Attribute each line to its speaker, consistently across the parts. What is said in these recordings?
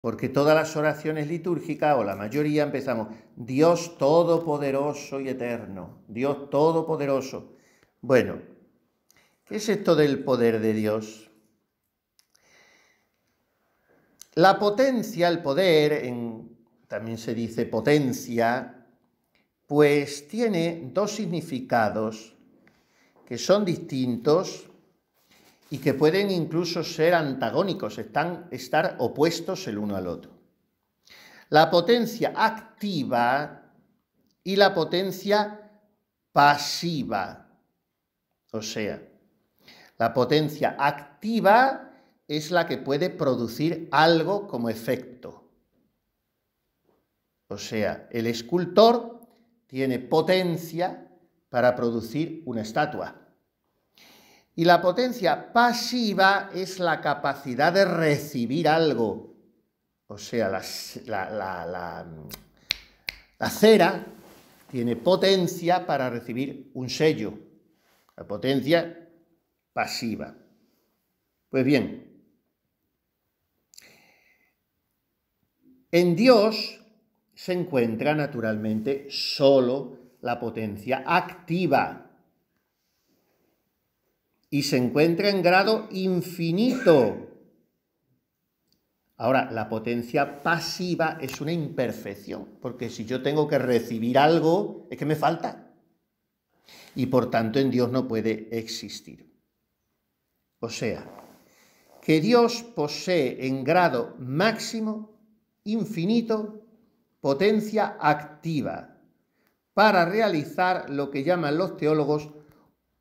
Speaker 1: Porque todas las oraciones litúrgicas, o la mayoría, empezamos, Dios Todopoderoso y Eterno, Dios Todopoderoso. Bueno, ¿qué es esto del poder de Dios? La potencia, el poder, en, también se dice potencia, pues tiene dos significados que son distintos y que pueden incluso ser antagónicos, están, estar opuestos el uno al otro. La potencia activa y la potencia pasiva. O sea, la potencia activa es la que puede producir algo como efecto. O sea, el escultor tiene potencia para producir una estatua. Y la potencia pasiva es la capacidad de recibir algo. O sea, la, cera tiene potencia para recibir un sello. La potencia pasiva. Pues bien, en Dios se encuentra naturalmente solo la potencia activa y se encuentra en grado infinito. Ahora, la potencia pasiva es una imperfección, porque si yo tengo que recibir algo, es que me falta. Y por tanto en Dios no puede existir. O sea, que Dios posee en grado máximo, infinito, potencia activa para realizar lo que llaman los teólogos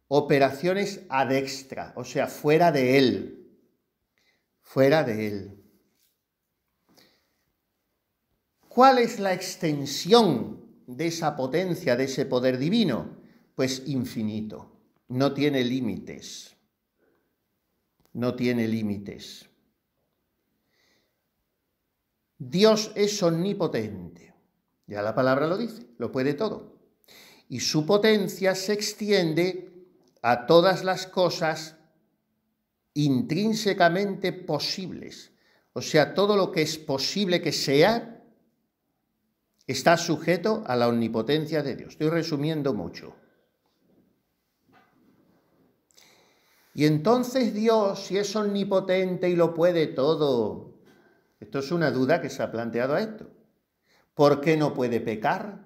Speaker 1: operaciones ad extra, o sea, fuera de él, fuera de él. ¿Cuál es la extensión de esa potencia, de ese poder divino? Pues infinito, no tiene límites, no tiene límites. Dios es omnipotente, ya la palabra lo dice, lo puede todo. Y su potencia se extiende a todas las cosas intrínsecamente posibles. O sea, todo lo que es posible que sea está sujeto a la omnipotencia de Dios. Estoy resumiendo mucho. Y entonces Dios, si es omnipotente y lo puede todo, esto es una duda que se ha planteado a esto. ¿Por qué no puede pecar?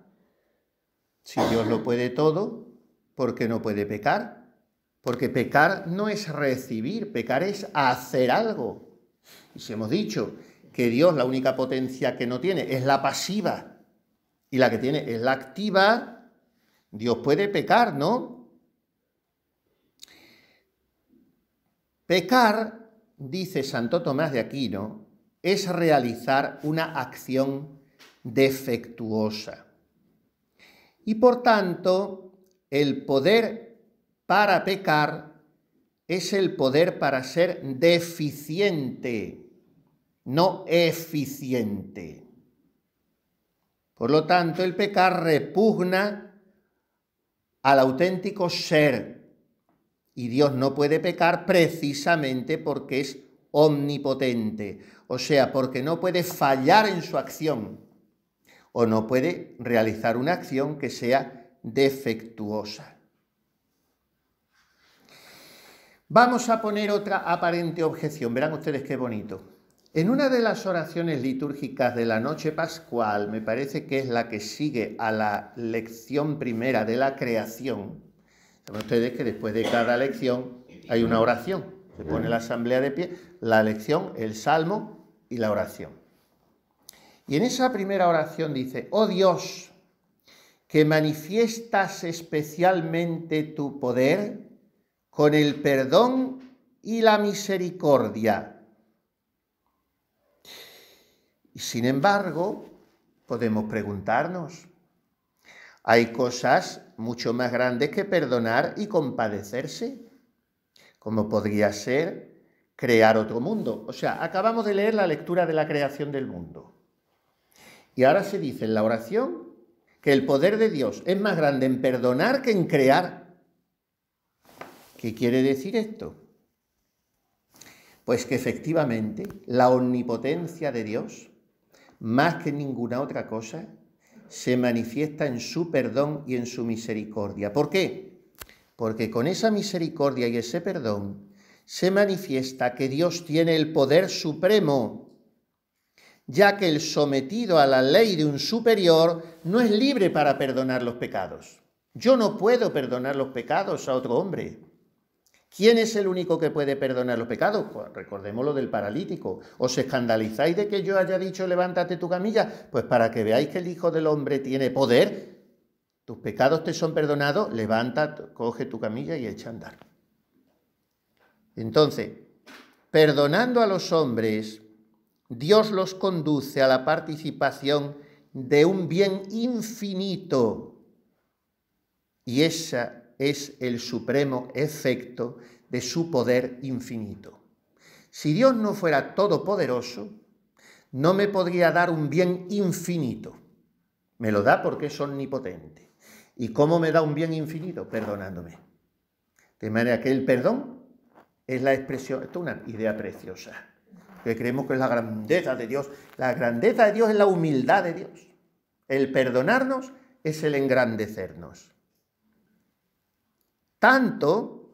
Speaker 1: Si Dios lo puede todo, ¿por qué no puede pecar? Porque pecar no es recibir, pecar es hacer algo. Y si hemos dicho que Dios la única potencia que no tiene es la pasiva y la que tiene es la activa, Dios puede pecar, ¿no? Pecar, dice Santo Tomás de Aquino, es realizar una acción defectuosa. Y por tanto, el poder para pecar es el poder para ser deficiente, no eficiente. Por lo tanto, el pecar repugna al auténtico ser. Y Dios no puede pecar precisamente porque es omnipotente, o sea, porque no puede fallar en su acción o no puede realizar una acción que sea defectuosa. Vamos a poner otra aparente objeción. Verán ustedes qué bonito. En una de las oraciones litúrgicas de la noche pascual, me parece que es la que sigue a la lección primera de la creación. Saben ustedes que después de cada lección hay una oración. Se pone la asamblea de pie, la lección, el salmo y la oración. Y en esa primera oración dice, oh Dios, que manifiestas especialmente tu poder con el perdón y la misericordia. Y sin embargo, podemos preguntarnos, hay cosas mucho más grandes que perdonar y compadecerse, como podría ser crear otro mundo. O sea, acabamos de leer la lectura de la creación del mundo. Y ahora se dice en la oración que el poder de Dios es más grande en perdonar que en crear ¿Qué quiere decir esto? Pues que efectivamente la omnipotencia de Dios, más que ninguna otra cosa, se manifiesta en su perdón y en su misericordia. ¿Por qué? Porque con esa misericordia y ese perdón se manifiesta que Dios tiene el poder supremo, ya que el sometido a la ley de un superior no es libre para perdonar los pecados. Yo no puedo perdonar los pecados a otro hombre. ¿Quién es el único que puede perdonar los pecados? Pues recordemos lo del paralítico. ¿Os escandalizáis de que yo haya dicho levántate tu camilla? Pues para que veáis que el Hijo del Hombre tiene poder, tus pecados te son perdonados, levanta, coge tu camilla y echa a andar. Entonces, perdonando a los hombres, Dios los conduce a la participación de un bien infinito. Y esa es el supremo efecto de su poder infinito. Si Dios no fuera todopoderoso, no me podría dar un bien infinito. Me lo da porque es omnipotente. ¿Y cómo me da un bien infinito? Perdonándome. De manera que el perdón es la expresión, esto es una idea preciosa, que creemos que es la grandeza de Dios. La grandeza de Dios es la humildad de Dios. El perdonarnos es el engrandecernos. Tanto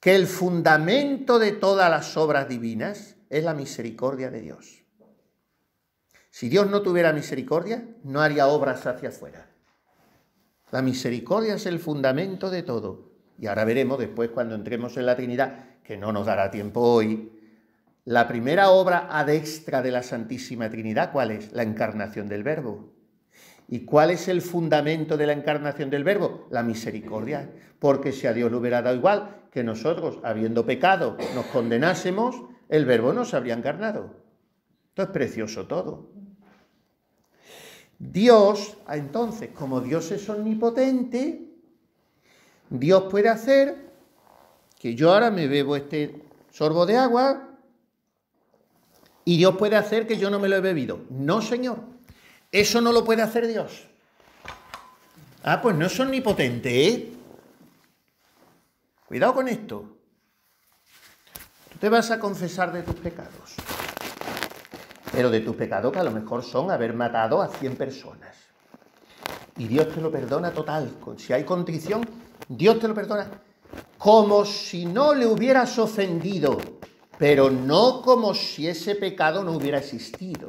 Speaker 1: que el fundamento de todas las obras divinas es la misericordia de Dios. Si Dios no tuviera misericordia, no haría obras hacia afuera. La misericordia es el fundamento de todo. Y ahora veremos después cuando entremos en la Trinidad, que no nos dará tiempo hoy, la primera obra adextra extra de la Santísima Trinidad, ¿cuál es? La encarnación del Verbo. ¿Y cuál es el fundamento de la encarnación del Verbo? La misericordia. Porque si a Dios le hubiera dado igual que nosotros, habiendo pecado, nos condenásemos, el Verbo no se habría encarnado. Esto es precioso todo. Dios, ah, entonces, como Dios es omnipotente, Dios puede hacer que yo ahora me bebo este sorbo de agua y Dios puede hacer que yo no me lo he bebido. No, Señor. Eso no lo puede hacer Dios. Ah, pues no es omnipotente, ¿eh? Cuidado con esto. Tú te vas a confesar de tus pecados. Pero de tus pecados que a lo mejor son haber matado a 100 personas. Y Dios te lo perdona total. Si hay contrición, Dios te lo perdona. Como si no le hubieras ofendido, pero no como si ese pecado no hubiera existido.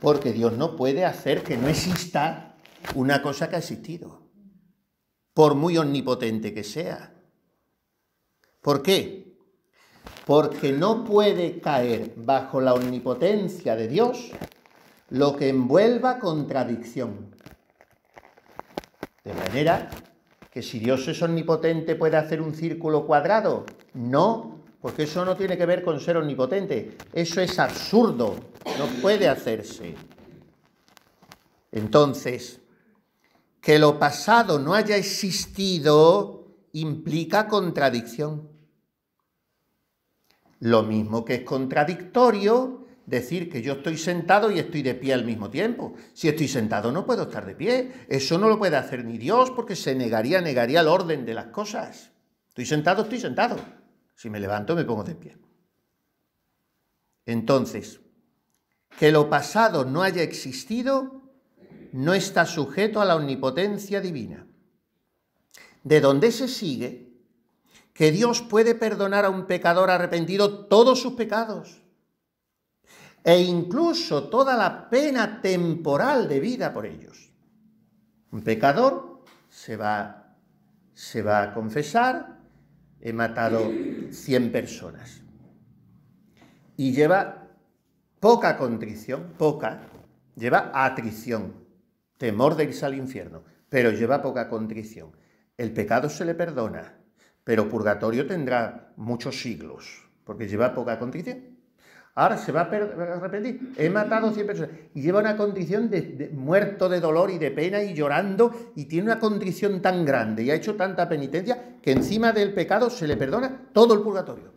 Speaker 1: Porque Dios no puede hacer que no exista una cosa que ha existido, por muy omnipotente que sea. ¿Por qué? Porque no puede caer bajo la omnipotencia de Dios lo que envuelva contradicción. De manera que si Dios es omnipotente puede hacer un círculo cuadrado, no porque eso no tiene que ver con ser omnipotente. Eso es absurdo. No puede hacerse. Entonces, que lo pasado no haya existido implica contradicción. Lo mismo que es contradictorio decir que yo estoy sentado y estoy de pie al mismo tiempo. Si estoy sentado no puedo estar de pie. Eso no lo puede hacer ni Dios porque se negaría, negaría el orden de las cosas. Estoy sentado, estoy sentado. Si me levanto, me pongo de pie. Entonces, que lo pasado no haya existido no está sujeto a la omnipotencia divina. De donde se sigue que Dios puede perdonar a un pecador arrepentido todos sus pecados e incluso toda la pena temporal de vida por ellos. Un pecador se va, se va a confesar, he matado 100 personas. Y lleva poca contrición, poca, lleva atrición, temor de irse al infierno, pero lleva poca contrición. El pecado se le perdona, pero purgatorio tendrá muchos siglos, porque lleva poca contrición. Ahora se va a arrepentir. He matado 100 personas. Y lleva una condición de, muerto de dolor y de pena y llorando. Y tiene una contrición tan grande y ha hecho tanta penitencia que encima del pecado se le perdona todo el purgatorio.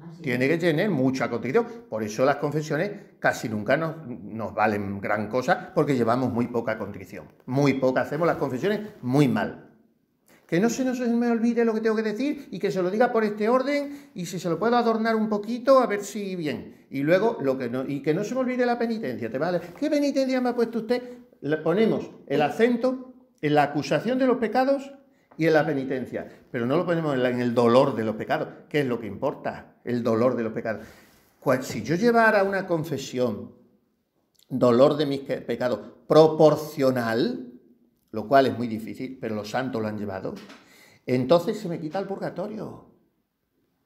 Speaker 1: Ah, tiene que tener mucha contrición. Por eso las confesiones casi nunca nos, nos valen gran cosa porque llevamos muy poca contrición. Muy poca. Hacemos las confesiones muy mal. Que no se me olvide lo que tengo que decir y que se lo diga por este orden y si se lo puedo adornar un poquito, a ver si bien. Y luego, lo que no, y que no se me olvide la penitencia, ¿te vale? ¿Qué penitencia me ha puesto usted? Le ponemos el acento en la acusación de los pecados y en la penitencia, pero no lo ponemos en, el dolor de los pecados, que es lo que importa, el dolor de los pecados. si yo llevara una confesión, dolor de mis pecados, proporcional, lo cual es muy difícil, pero los santos lo han llevado, entonces se me quita el purgatorio.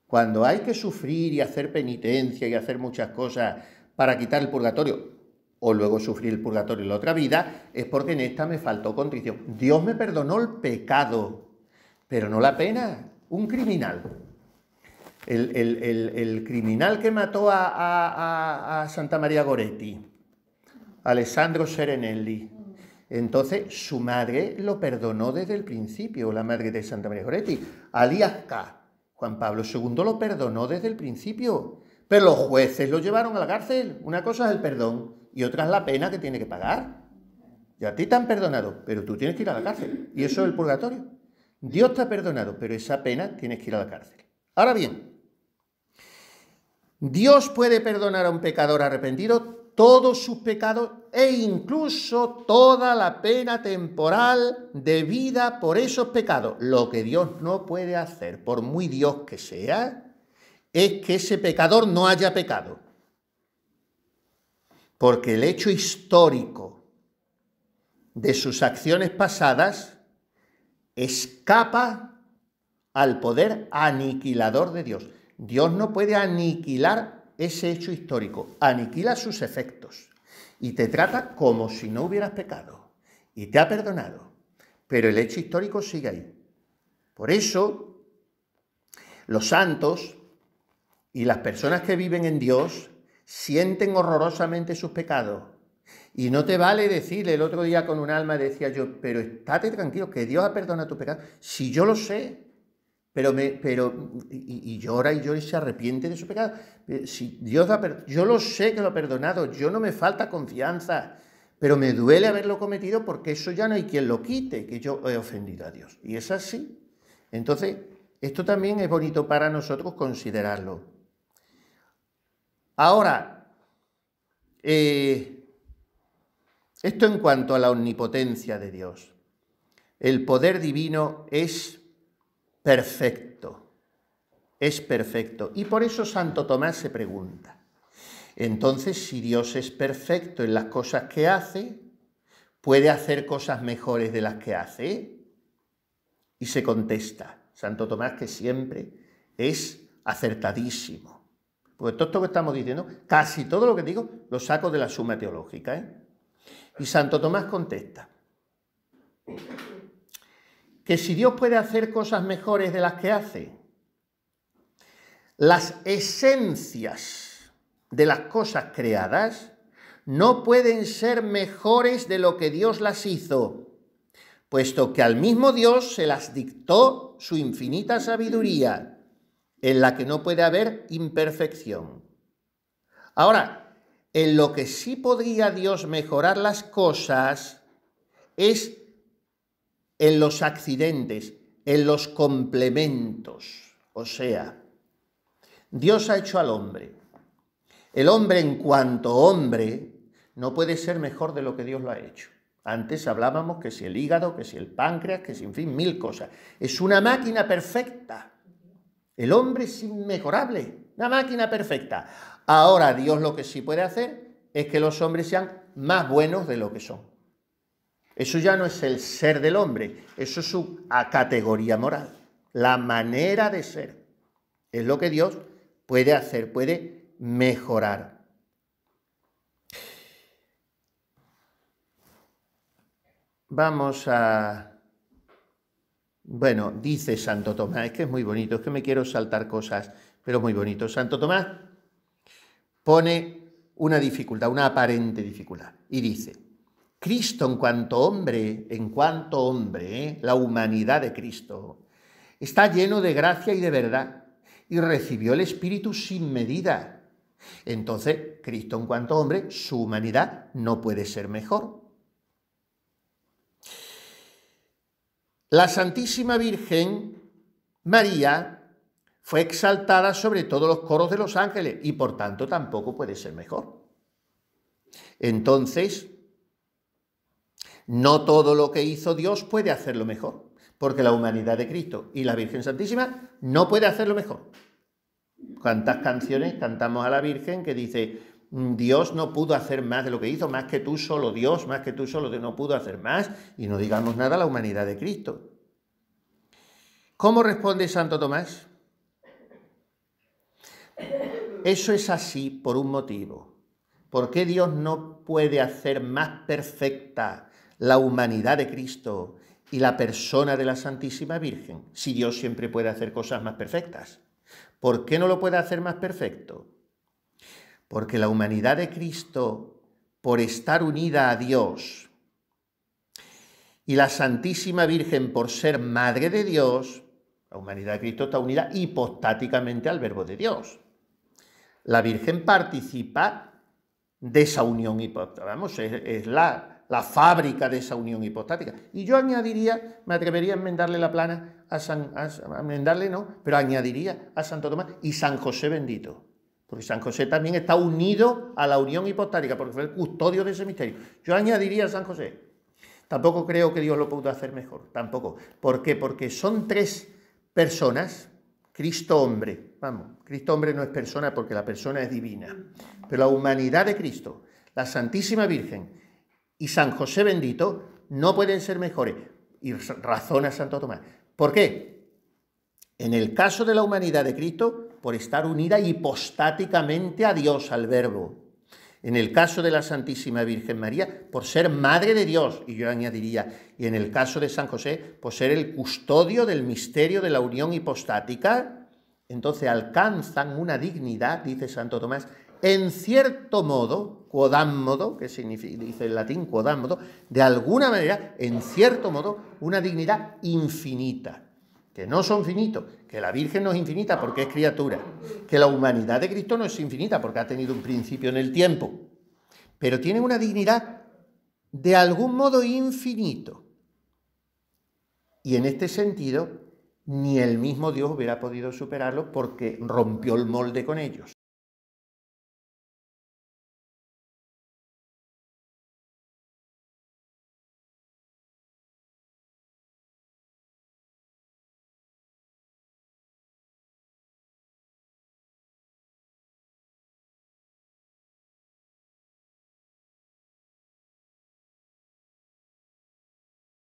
Speaker 1: Cuando hay que sufrir y hacer penitencia y hacer muchas cosas para quitar el purgatorio, o luego sufrir el purgatorio en la otra vida, es porque en esta me faltó contrición. Dios me perdonó el pecado, pero no la pena. Un criminal. El, criminal que mató a, a Santa María Goretti, Alessandro Serenelli, entonces, su madre lo perdonó desde el principio, la madre de Santa María Goretti. Alias Juan Pablo II lo perdonó desde el principio. Pero los jueces lo llevaron a la cárcel. Una cosa es el perdón y otra es la pena que tiene que pagar. Y a ti te han perdonado, pero tú tienes que ir a la cárcel. Y eso es el purgatorio. Dios te ha perdonado, pero esa pena tienes que ir a la cárcel. Ahora bien, Dios puede perdonar a un pecador arrepentido todos sus pecados e incluso toda la pena temporal debida por esos pecados. Lo que Dios no puede hacer, por muy Dios que sea, es que ese pecador no haya pecado. Porque el hecho histórico de sus acciones pasadas escapa al poder aniquilador de Dios. Dios no puede aniquilar ese hecho histórico, aniquila sus efectos y te trata como si no hubieras pecado y te ha perdonado, pero el hecho histórico sigue ahí. Por eso, los santos y las personas que viven en Dios sienten horrorosamente sus pecados. Y no te vale decirle, el otro día con un alma decía yo, pero estate tranquilo, que Dios ha perdonado tu pecado. Si yo lo sé, pero, me, pero y, llora y llora y se arrepiente de su pecado. Eh, si Dios yo lo sé que lo ha perdonado, yo no me falta confianza, pero me duele haberlo cometido porque eso ya no hay quien lo quite, que yo he ofendido a Dios. Y es así. Entonces, esto también es bonito para nosotros considerarlo. Ahora, eh, esto en cuanto a la omnipotencia de Dios. El poder divino es perfecto. Es perfecto. Y por eso Santo Tomás se pregunta, entonces si Dios es perfecto en las cosas que hace, ¿puede hacer cosas mejores de las que hace? Y se contesta, Santo Tomás que siempre es acertadísimo. Porque todo esto que estamos diciendo, casi todo lo que digo, lo saco de la suma teológica. ¿eh? Y Santo Tomás contesta que si Dios puede hacer cosas mejores de las que hace, las esencias de las cosas creadas no pueden ser mejores de lo que Dios las hizo, puesto que al mismo Dios se las dictó su infinita sabiduría, en la que no puede haber imperfección. Ahora, en lo que sí podría Dios mejorar las cosas es en los accidentes, en los complementos. O sea, Dios ha hecho al hombre. El hombre en cuanto hombre no puede ser mejor de lo que Dios lo ha hecho. Antes hablábamos que si el hígado, que si el páncreas, que si, en fin, mil cosas. Es una máquina perfecta. El hombre es inmejorable, una máquina perfecta. Ahora Dios lo que sí puede hacer es que los hombres sean más buenos de lo que son. Eso ya no es el ser del hombre, eso es su categoría moral, la manera de ser. Es lo que Dios puede hacer, puede mejorar. Vamos a... Bueno, dice Santo Tomás, es que es muy bonito, es que me quiero saltar cosas, pero muy bonito. Santo Tomás pone una dificultad, una aparente dificultad, y dice, Cristo en cuanto hombre, en cuanto hombre, ¿eh? la humanidad de Cristo, está lleno de gracia y de verdad y recibió el Espíritu sin medida. Entonces, Cristo en cuanto hombre, su humanidad no puede ser mejor. La Santísima Virgen María fue exaltada sobre todos los coros de los ángeles y por tanto tampoco puede ser mejor. Entonces, no todo lo que hizo Dios puede hacerlo mejor, porque la humanidad de Cristo y la Virgen Santísima no puede hacerlo mejor. ¿Cuántas canciones cantamos a la Virgen que dice, mm, Dios no pudo hacer más de lo que hizo, más que tú solo Dios, más que tú solo Dios no pudo hacer más, y no digamos nada a la humanidad de Cristo? ¿Cómo responde Santo Tomás? Eso es así por un motivo. ¿Por qué Dios no puede hacer más perfecta la humanidad de Cristo y la persona de la Santísima Virgen, si Dios siempre puede hacer cosas más perfectas? ¿Por qué no lo puede hacer más perfecto? Porque la humanidad de Cristo, por estar unida a Dios, y la Santísima Virgen, por ser Madre de Dios, la humanidad de Cristo está unida hipostáticamente al Verbo de Dios. La Virgen participa de esa unión, vamos, es la la fábrica de esa unión hipostática. Y yo añadiría, me atrevería a enmendarle la plana a San, a, enmendarle no, pero añadiría a Santo Tomás y San José bendito. Porque San José también está unido a la unión hipostática, porque fue el custodio de ese misterio. Yo añadiría a San José. Tampoco creo que Dios lo pudo hacer mejor, tampoco. ¿Por qué? Porque son tres personas, Cristo hombre, vamos, Cristo hombre no es persona porque la persona es divina, pero la humanidad de Cristo, la Santísima Virgen y San José bendito no pueden ser mejores. Y razona Santo Tomás. ¿Por qué? En el caso de la humanidad de Cristo, por estar unida hipostáticamente a Dios, al Verbo. En el caso de la Santísima Virgen María, por ser Madre de Dios, y yo añadiría, y en el caso de San José, por ser el custodio del misterio de la unión hipostática, entonces alcanzan una dignidad, dice Santo Tomás, en cierto modo, quodam modo, que significa, dice en latín quodam modo, de alguna manera, en cierto modo, una dignidad infinita. Que no son finitos, que la Virgen no es infinita porque es criatura, que la humanidad de Cristo no es infinita porque ha tenido un principio en el tiempo, pero tiene una dignidad de algún modo infinito. Y en este sentido, ni el mismo Dios hubiera podido superarlo porque rompió el molde con ellos.